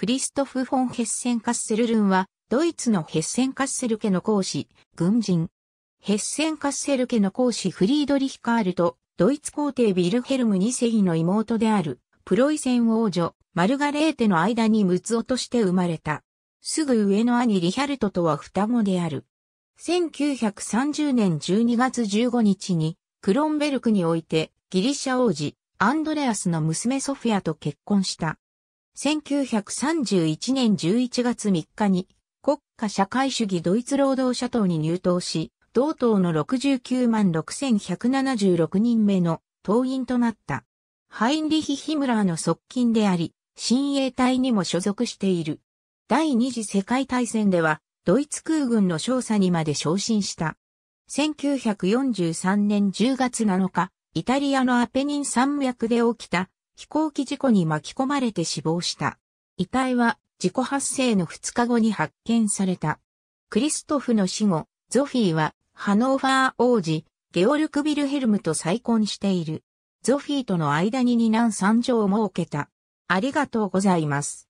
クリストフ・フォン・ヘッセン・カッセルルンは、ドイツのヘッセン・カッセル家の公師、軍人。ヘッセン・カッセル家の公師フリードリヒ・カールと、ドイツ皇帝ビルヘルム2世の妹である、プロイセン王女、マルガレーテの間に六つ男として生まれた。すぐ上の兄リヒャルトとは双子である。1930年12月15日に、クロンベルクにおいて、ギリシャ王子、アンドレアスの娘ソフィアと結婚した。1931年11月3日に国家社会主義ドイツ労働者党に入党し、同党の69万6176人目の党員となった。ハインリヒ・ヒムラーの側近であり、親衛隊にも所属している。第二次世界大戦では、ドイツ空軍の少佐にまで昇進した。1943年10月7日、イタリアのアペニン山脈で起きた飛行機事故に巻き込まれて死亡した。遺体は事故発生の2日後に発見された。クリストフの死後、ゾフィーはハノーファー王子、ゲオルク・ビルヘルムと再婚している。ゾフィーとの間に二男三女を設けた。ありがとうございます。